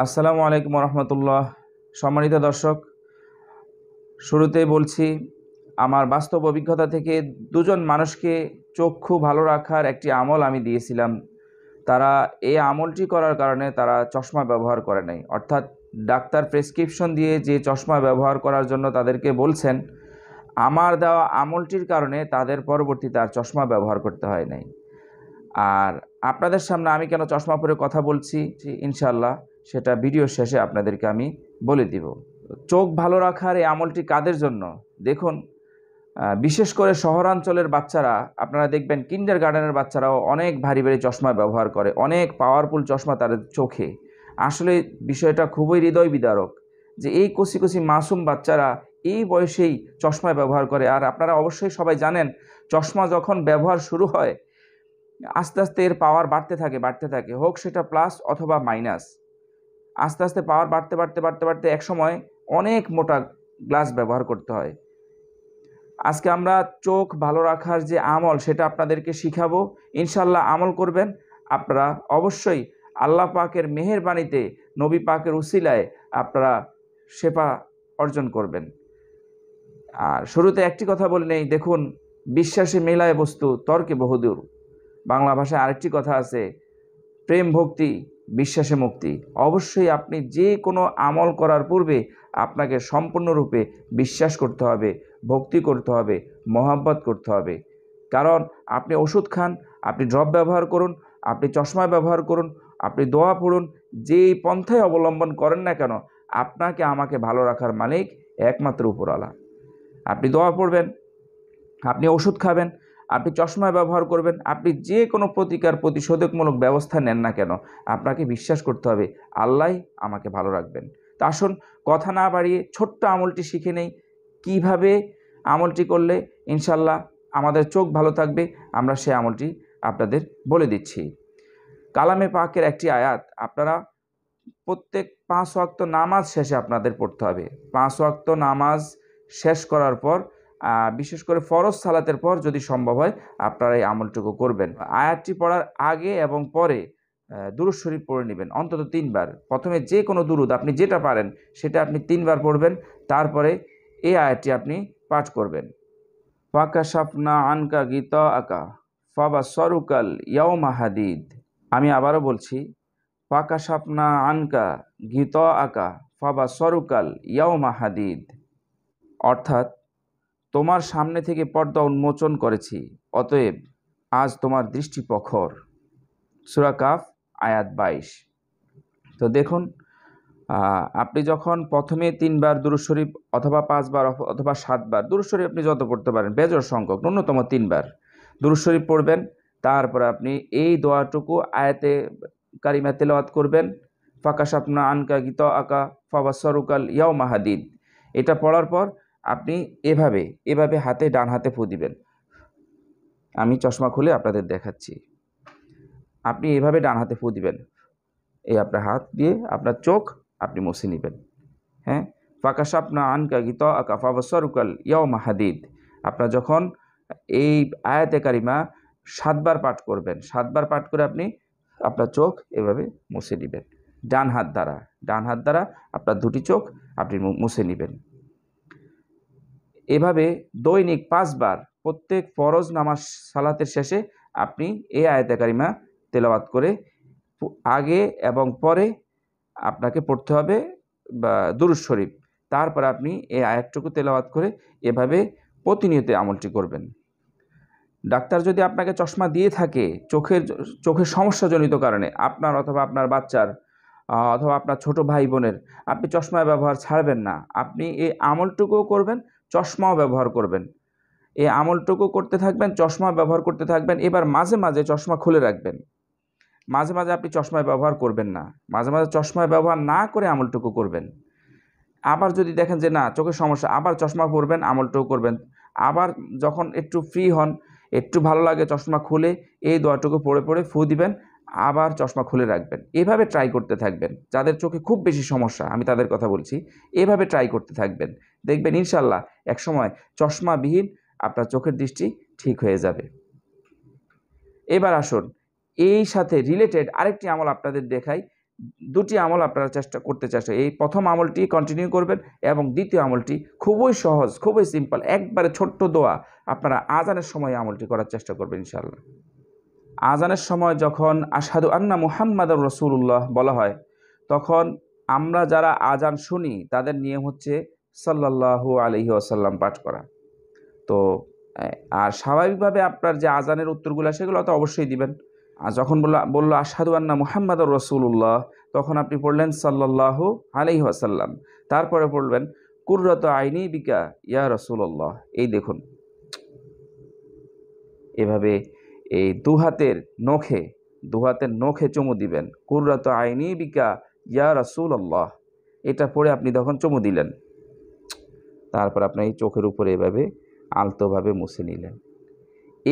আসসালামু আলাইকুম রহমতুল্লাহ সম্মানিত দর্শক শুরুতেই বলছি আমার বাস্তব অভিজ্ঞতা থেকে দুজন মানুষকে চক্ষু ভালো রাখার একটি আমল আমি দিয়েছিলাম তারা এই আমলটি করার কারণে তারা চশমা ব্যবহার করে নাই অর্থাৎ ডাক্তার প্রেসক্রিপশন দিয়ে যে চশমা ব্যবহার করার জন্য তাদেরকে বলছেন আমার দেওয়া আমলটির কারণে তাদের পরবর্তীতে আর চশমা ব্যবহার করতে হয় নাই আর আপনাদের সামনে আমি কেন চশমা পরে কথা বলছি ইনশাল্লাহ সেটা ভিডিও শেষে আপনাদেরকে আমি বলে দিব চোখ ভালো রাখার এই আমলটি কাদের জন্য দেখুন বিশেষ করে শহরাঞ্চলের বাচ্চারা আপনারা দেখবেন কিন্ডার গার্ডেনের বাচ্চারাও অনেক ভারী ভারী চশমা ব্যবহার করে অনেক পাওয়ারফুল চশমা তাদের চোখে আসলে বিষয়টা খুবই হৃদয় বিদারক যে এই কচি কষি মাসুম বাচ্চারা এই বয়সেই চশমা ব্যবহার করে আর আপনারা অবশ্যই সবাই জানেন চশমা যখন ব্যবহার শুরু হয় আস্তে আস্তে এর পাওয়ার বাড়তে থাকে বাড়তে থাকে হোক সেটা প্লাস অথবা মাইনাস আস্তে আস্তে পাওয়ার বাড়তে বাড়তে বাড়তে বাড়তে একসময় অনেক মোটা গ্লাস ব্যবহার করতে হয় আজকে আমরা চোখ ভালো রাখার যে আমল সেটা আপনাদেরকে শিখাবো ইনশাল্লাহ আমল করবেন আপনারা অবশ্যই আল্লাহ পাকের মেহেরবাণীতে নবী পাকের উসিলায় আপনারা সেবা অর্জন করবেন আর শুরুতে একটি কথা বলে নেই দেখুন বিশ্বাসে মেলায় বস্তু তর্কে বহুদূর বাংলা ভাষায় আরেকটি কথা আছে প্রেম ভক্তি বিশ্বাসে মুক্তি অবশ্যই আপনি যে কোনো আমল করার পূর্বে আপনাকে সম্পূর্ণরূপে বিশ্বাস করতে হবে ভক্তি করতে হবে মহাব্বত করতে হবে কারণ আপনি ওষুধ খান আপনি ড্রপ ব্যবহার করুন আপনি চশমা ব্যবহার করুন আপনি দোয়া পড়ুন যেই পন্থায় অবলম্বন করেন না কেন আপনাকে আমাকে ভালো রাখার মালিক একমাত্র উপরওয়ালা আপনি দোয়া পড়বেন আপনি ওষুধ খাবেন আপনি চশমা ব্যবহার করবেন আপনি যে কোনো প্রতিকার প্রতিশোধকমূলক ব্যবস্থা নেন না কেন আপনাকে বিশ্বাস করতে হবে আল্লাহ আমাকে ভালো রাখবেন তা আসুন কথা না বাড়িয়ে ছোট্ট আমলটি শিখে নেই কীভাবে আমলটি করলে ইনশাল্লাহ আমাদের চোখ ভালো থাকবে আমরা সে আমলটি আপনাদের বলে দিচ্ছি কালামে পাকের একটি আয়াত আপনারা প্রত্যেক পাঁচ অক্ত নামাজ শেষে আপনাদের পড়তে হবে পাঁচ ওয়াক্ত নামাজ শেষ করার পর বিশেষ করে ফরজ সালাতের পর যদি সম্ভব হয় আপনারা এই আমলটুকু করবেন আয়াতটি পড়ার আগে এবং পরে দুরুদ শরীফ পড়ে নেবেন অন্তত তিনবার প্রথমে যে কোনো দুরুদ আপনি যেটা পারেন সেটা আপনি তিনবার পড়বেন তারপরে এই আয়াতটি আপনি পাঠ করবেন পাকা সাপনা আনকা গীত আকা ফাবা সরুকাল ইয়াও মাহাদিদ আমি আবারও বলছি পাকা সাপনা আনকা গীত আকা ফাবা সরুকাল ইয়াও মাহাদিদ অর্থাৎ তোমার সামনে থেকে পর্দা উন্মোচন করেছি অতএব আজ তোমার দৃষ্টি প্রখর সুরাকাফ আয়াত বাইশ তো দেখুন আপনি যখন প্রথমে তিনবার শরীফ অথবা পাঁচবার অথবা সাতবার শরীফ আপনি যত পড়তে পারেন বেজর সংখ্যক ন্যূনতম তিনবার শরীফ পড়বেন তারপর আপনি এই দোয়াটুকু আয়াতে কারিমা তেলাওয়াত করবেন ফাঁকা সাপনা আনকা গীত আঁকা সরুকাল ইয়াও মাহাদিদ এটা পড়ার পর আপনি এভাবে এভাবে হাতে ডান হাতে ফু দিবেন আমি চশমা খুলে আপনাদের দেখাচ্ছি আপনি এভাবে ডান হাতে ফু দিবেন এই আপনার হাত দিয়ে আপনার চোখ আপনি মুছে নেবেন হ্যাঁ ফাঁকাশাপনা আনকা গীত আকা ফাবসরুকাল ইয়াও মাহাদিদ আপনার যখন এই আয়াতে কারিমা সাতবার পাঠ করবেন সাতবার পাঠ করে আপনি আপনার চোখ এভাবে মুছে নেবেন ডান হাত দ্বারা ডান হাত দ্বারা আপনার দুটি চোখ আপনি মুছে নেবেন এভাবে দৈনিক পাঁচবার প্রত্যেক ফরজ নামাজ সালাতের শেষে আপনি এই আয়তাকারিমা তেলাবাত করে আগে এবং পরে আপনাকে পড়তে হবে বা দুরুজ শরীফ তারপর আপনি এই আয়াতটুকু তেলাবাত করে এভাবে প্রতিনিয়ত আমলটি করবেন ডাক্তার যদি আপনাকে চশমা দিয়ে থাকে চোখের চোখের সমস্যাজনিত কারণে আপনার অথবা আপনার বাচ্চার অথবা আপনার ছোট ভাই বোনের আপনি চশমা ব্যবহার ছাড়বেন না আপনি এই আমলটুকুও করবেন চশমাও ব্যবহার করবেন এই আমলটুকু করতে থাকবেন চশমা ব্যবহার করতে থাকবেন এবার মাঝে মাঝে চশমা খুলে রাখবেন মাঝে মাঝে আপনি চশমায় ব্যবহার করবেন না মাঝে মাঝে চশমায় ব্যবহার না করে আমলটুকু করবেন আবার যদি দেখেন যে না চোখের সমস্যা আবার চশমা পরবেন আমলটুকু করবেন আবার যখন একটু ফ্রি হন একটু ভালো লাগে চশমা খুলে এই দোয়াটুকু পড়ে পড়ে ফু দিবেন আবার চশমা খুলে রাখবেন এভাবে ট্রাই করতে থাকবেন যাদের চোখে খুব বেশি সমস্যা আমি তাদের কথা বলছি এভাবে ট্রাই করতে থাকবেন দেখবেন ইনশাল্লাহ একসময় চশমাবিহীন আপনার চোখের দৃষ্টি ঠিক হয়ে যাবে এবার আসুন এই সাথে রিলেটেড আরেকটি আমল আপনাদের দেখাই দুটি আমল আপনারা চেষ্টা করতে চেষ্টা এই প্রথম আমলটি কন্টিনিউ করবেন এবং দ্বিতীয় আমলটি খুবই সহজ খুবই সিম্পল একবারে ছোট্ট দোয়া আপনারা আজানের সময় আমলটি করার চেষ্টা করবেন ইনশাল্লাহ আজানের সময় যখন আসাদু আন্না মুহাম্মাদ রসুল্লাহ বলা হয় তখন আমরা যারা আজান শুনি তাদের নিয়ম হচ্ছে সাল্লাহ আলহি আসাল্লাম পাঠ করা তো আর স্বাভাবিকভাবে আপনার যে আজানের উত্তরগুলো সেগুলো তো অবশ্যই দিবেন আর যখন বললো বললো আসাদু আন্না মুহাম্মদ রসুল্লাহ তখন আপনি পড়লেন সাল্লাহ আলহি আসাল্লাম তারপরে পড়বেন কুর্রত আইনি বিকা ইয়া রসুল্লাহ এই দেখুন এভাবে এই দুহাতের নখে দুহাতের নখে চমু দিবেন কুর্রত আইনি বিকা ইয়া রসুল্লাহ এটা পড়ে আপনি তখন চমু দিলেন তারপর আপনার এই চোখের উপরে এভাবে আলতোভাবে মুছে নিলেন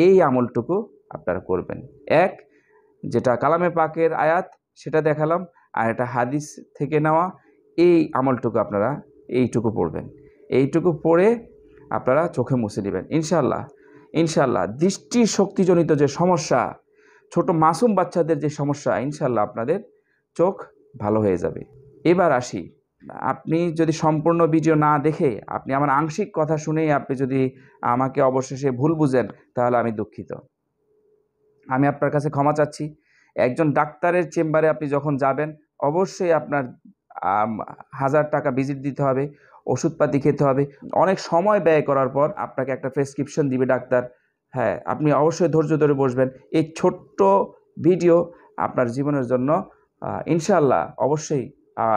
এই আমলটুকু আপনারা করবেন এক যেটা কালামে পাকের আয়াত সেটা দেখালাম আর এটা হাদিস থেকে নেওয়া এই আমলটুকু আপনারা এইটুকু পড়বেন এইটুকু পড়ে আপনারা চোখে মুছে নেবেন ইনশাল্লাহ ইনশাল্লাহ দৃষ্টি শক্তিজনিত যে সমস্যা ছোট মাসুম বাচ্চাদের যে সমস্যা ইনশাল্লাহ আপনাদের চোখ ভালো হয়ে যাবে এবার আসি আপনি যদি সম্পূর্ণ ভিডিও না দেখে আপনি আমার আংশিক কথা শুনেই আপনি যদি আমাকে অবশেষে ভুল বুঝেন তাহলে আমি দুঃখিত আমি আপনার কাছে ক্ষমা চাচ্ছি একজন ডাক্তারের চেম্বারে আপনি যখন যাবেন অবশ্যই আপনার হাজার টাকা ভিজিট দিতে হবে ওষুধপাতি খেতে হবে অনেক সময় ব্যয় করার পর আপনাকে একটা প্রেসক্রিপশন দিবে ডাক্তার হ্যাঁ আপনি অবশ্যই ধৈর্য ধরে বসবেন এই ছোট্ট ভিডিও আপনার জীবনের জন্য ইনশাল্লাহ অবশ্যই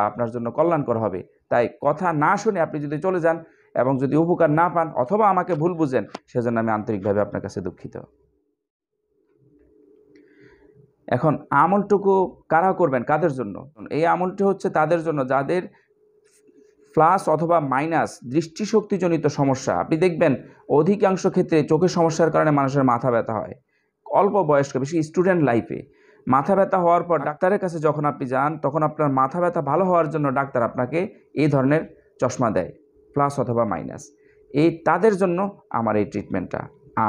আপনার জন্য কল্যাণকর হবে তাই কথা না শুনে আপনি যদি চলে যান এবং যদি উপকার না পান অথবা আমাকে ভুল বুঝেন সেজন্য আমি আন্তরিকভাবে আপনার কাছে দুঃখিত এখন আমলটুকু কারা করবেন কাদের জন্য এই আমলটি হচ্ছে তাদের জন্য যাদের প্লাস অথবা মাইনাস দৃষ্টিশক্তিজনিত সমস্যা আপনি দেখবেন অধিকাংশ ক্ষেত্রে চোখের সমস্যার কারণে মানুষের মাথা ব্যথা হয় অল্প বয়স্ক বেশি স্টুডেন্ট লাইফে মাথা ব্যথা হওয়ার পর ডাক্তারের কাছে যখন আপনি যান তখন আপনার মাথা ব্যথা ভালো হওয়ার জন্য ডাক্তার আপনাকে এই ধরনের চশমা দেয় প্লাস অথবা মাইনাস এই তাদের জন্য আমার এই ট্রিটমেন্টটা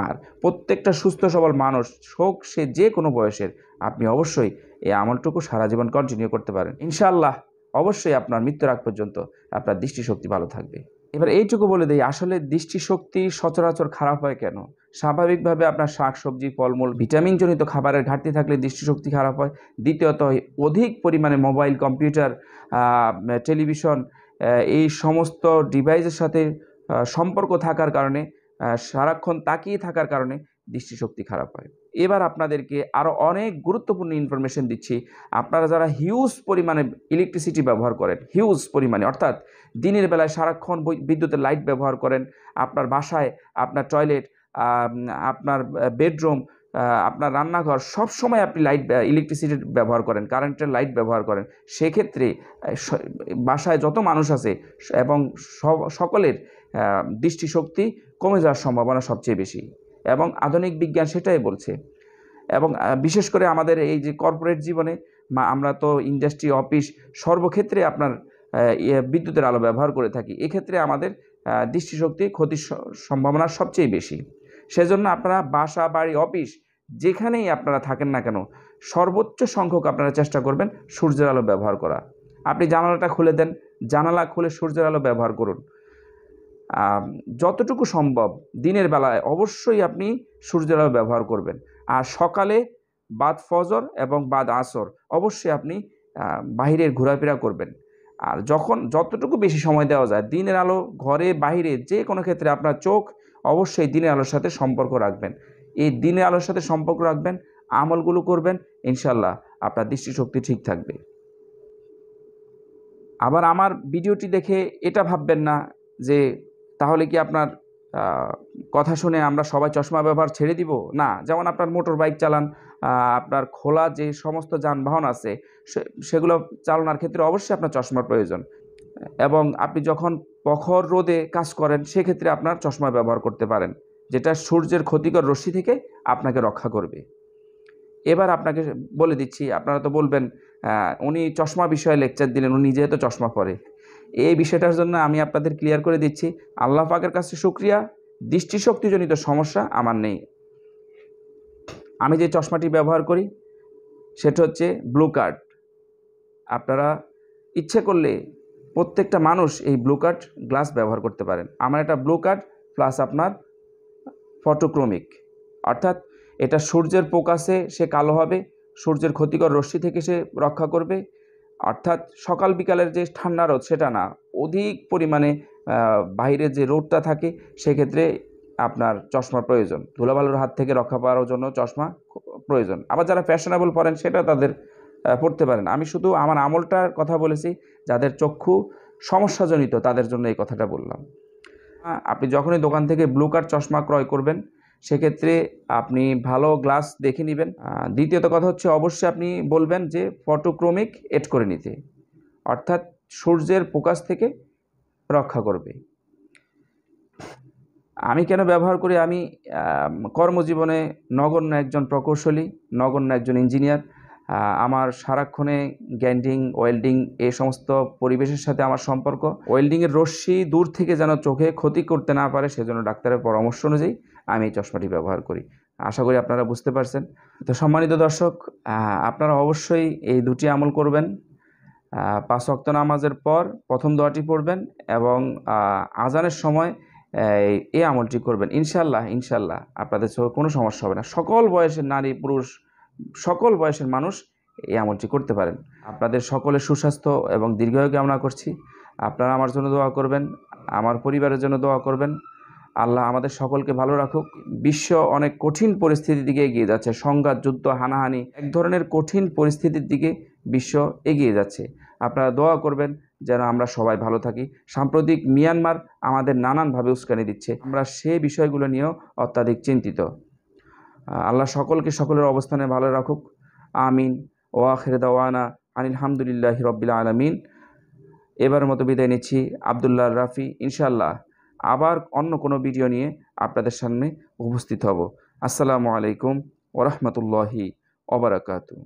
আর প্রত্যেকটা সুস্থ সবল মানুষ হোক সে যে কোনো বয়সের আপনি অবশ্যই এই আমলটুকু সারা জীবন কন্টিনিউ করতে পারেন ইনশাআল্লাহ অবশ্যই আপনার মৃত্যুর আগ পর্যন্ত আপনার দৃষ্টিশক্তি ভালো থাকবে এবার এইটুকু বলে দিই আসলে দৃষ্টিশক্তি সচরাচর খারাপ হয় কেন স্বাভাবিকভাবে আপনার শাক সবজি ফলমূল ভিটামিনজনিত খাবারের ঘাটতি থাকলে দৃষ্টিশক্তি খারাপ হয় দ্বিতীয়ত অধিক পরিমাণে মোবাইল কম্পিউটার টেলিভিশন এই সমস্ত ডিভাইসের সাথে সম্পর্ক থাকার কারণে সারাক্ষণ তাকিয়ে থাকার কারণে দৃষ্টিশক্তি খারাপ হয় এবার আপনাদেরকে আরও অনেক গুরুত্বপূর্ণ ইনফরমেশন দিচ্ছি আপনারা যারা হিউজ পরিমাণে ইলেকট্রিসিটি ব্যবহার করেন হিউজ পরিমাণে অর্থাৎ দিনের বেলায় সারাক্ষণ বিদ্যুতের লাইট ব্যবহার করেন আপনার বাসায় আপনার টয়লেট আপনার বেডরুম আপনার রান্নাঘর সব সময় আপনি লাইট ইলেকট্রিসিটি ব্যবহার করেন কারেন্টের লাইট ব্যবহার করেন সেক্ষেত্রে বাসায় যত মানুষ আছে এবং সকলের দৃষ্টিশক্তি কমে যাওয়ার সম্ভাবনা সবচেয়ে বেশি এবং আধুনিক বিজ্ঞান সেটাই বলছে এবং বিশেষ করে আমাদের এই যে কর্পোরেট জীবনে আমরা তো ইন্ডাস্ট্রি অফিস সর্বক্ষেত্রে আপনার ইয়ে, বিদ্যুতের আলো ব্যবহার করে থাকি এক্ষেত্রে আমাদের দৃষ্টিশক্তি ক্ষতির সম্ভাবনা সবচেয়ে বেশি সেজন্য আপনারা বাসা বাড়ি অফিস যেখানেই আপনারা থাকেন না কেন সর্বোচ্চ সংখ্যক আপনারা চেষ্টা করবেন সূর্যের আলো ব্যবহার করা আপনি জানালাটা খুলে দেন জানালা খুলে সূর্যের আলো ব্যবহার করুন যতটুকু সম্ভব দিনের বেলায় অবশ্যই আপনি সূর্যের আলো ব্যবহার করবেন আর সকালে বাদ ফজর এবং বাদ আসর অবশ্যই আপনি বাহিরের ঘোরাফেরা করবেন আর যখন যতটুকু বেশি সময় দেওয়া যায় দিনের আলো ঘরে বাহিরে যে কোনো ক্ষেত্রে আপনার চোখ অবশ্যই দিনে আলোর সাথে সম্পর্ক রাখবেন এই দিনে আলোর সাথে সম্পর্ক রাখবেন আমলগুলো করবেন ইনশাল্লাহ আপনার দৃষ্টিশক্তি ঠিক থাকবে আবার আমার ভিডিওটি দেখে এটা ভাববেন না যে তাহলে কি আপনার কথা শুনে আমরা সবাই চশমা ব্যবহার ছেড়ে দিব না যেমন আপনার মোটর বাইক চালান আপনার খোলা যে সমস্ত যানবাহন আছে সেগুলো চালানোর ক্ষেত্রে অবশ্যই আপনার চশমার প্রয়োজন এবং আপনি যখন প্রখর রোদে কাজ করেন সেক্ষেত্রে আপনার চশমা ব্যবহার করতে পারেন যেটা সূর্যের ক্ষতিকর রশ্মি থেকে আপনাকে রক্ষা করবে এবার আপনাকে বলে দিচ্ছি আপনারা তো বলবেন উনি চশমা বিষয়ে লেকচার দিলেন উনি তো চশমা পরে এই বিষয়টার জন্য আমি আপনাদের ক্লিয়ার করে দিচ্ছি আল্লাহ পাকের কাছে সুক্রিয়া দৃষ্টিশক্তিজনিত সমস্যা আমার নেই আমি যে চশমাটি ব্যবহার করি সেটা হচ্ছে ব্লু কার্ড আপনারা ইচ্ছে করলে প্রত্যেকটা মানুষ এই ব্লু কার্ড গ্লাস ব্যবহার করতে পারেন আমার এটা ব্লু কার্ড প্লাস আপনার ফটোক্রমিক অর্থাৎ এটা সূর্যের প্রকাশে সে কালো হবে সূর্যের ক্ষতিকর রশ্মি থেকে সে রক্ষা করবে অর্থাৎ সকাল বিকালের যে ঠান্ডা রোদ সেটা না অধিক পরিমাণে বাইরে যে রোদটা থাকে সেক্ষেত্রে আপনার চশমার প্রয়োজন ধুলাবালুর হাত থেকে রক্ষা পাওয়ার জন্য চশমা প্রয়োজন আবার যারা ফ্যাশনেবল পরেন সেটা তাদের পড়তে পারেন আমি শুধু আমার আমলটার কথা বলেছি যাদের চক্ষু সমস্যাজনিত তাদের জন্য এই কথাটা বললাম আপনি যখনই দোকান থেকে ব্লু কার্ড চশমা ক্রয় করবেন সেক্ষেত্রে আপনি ভালো গ্লাস দেখে নেবেন দ্বিতীয়ত কথা হচ্ছে অবশ্যই আপনি বলবেন যে ফটোক্রোমিক এড করে নিতে অর্থাৎ সূর্যের প্রকাশ থেকে রক্ষা করবে আমি কেন ব্যবহার করি আমি কর্মজীবনে নগণ্য একজন প্রকৌশলী নগণ্য একজন ইঞ্জিনিয়ার আমার সারাক্ষণে গ্যান্ডিং ওয়েল্ডিং এই সমস্ত পরিবেশের সাথে আমার সম্পর্ক ওয়েল্ডিংয়ের রশ্মি দূর থেকে যেন চোখে ক্ষতি করতে না পারে সেজন্য ডাক্তারের পরামর্শ অনুযায়ী আমি এই চশমাটি ব্যবহার করি আশা করি আপনারা বুঝতে পারছেন তো সম্মানিত দর্শক আপনারা অবশ্যই এই দুটি আমল করবেন পাঁচ অক্ত নামাজের পর প্রথম দোয়াটি পড়বেন এবং আজানের সময় এই আমলটি করবেন ইনশাল্লাহ ইনশাল্লাহ আপনাদের কোনো সমস্যা হবে না সকল বয়সের নারী পুরুষ সকল বয়সের মানুষ এই আমলটি করতে পারেন আপনাদের সকলের সুস্বাস্থ্য এবং দীর্ঘায়ু কামনা করছি আপনারা আমার জন্য দোয়া করবেন আমার পরিবারের জন্য দোয়া করবেন আল্লাহ আমাদের সকলকে ভালো রাখুক বিশ্ব অনেক কঠিন পরিস্থিতির দিকে এগিয়ে যাচ্ছে সংঘাত যুদ্ধ হানাহানি এক ধরনের কঠিন পরিস্থিতির দিকে বিশ্ব এগিয়ে যাচ্ছে আপনারা দোয়া করবেন যেন আমরা সবাই ভালো থাকি সাম্প্রতিক মিয়ানমার আমাদের নানানভাবে উস্কানি দিচ্ছে আমরা সে বিষয়গুলো নিয়েও অত্যাধিক চিন্তিত আল্লাহ সকলকে সকলের অবস্থানে ভালো রাখুক আমিন ওয়াখির দাওয়ানা আনিলহামদুলিল্লাহ রব্বিল আলমিন এবার মতো বিদায় নিচ্ছি আবদুল্লাহ রাফি ইনশাল্লাহ আবার অন্য কোনো ভিডিও নিয়ে আপনাদের সামনে উপস্থিত হব আসসালামু আলাইকুম ওরহমতুল্লাহি অবরাকাতু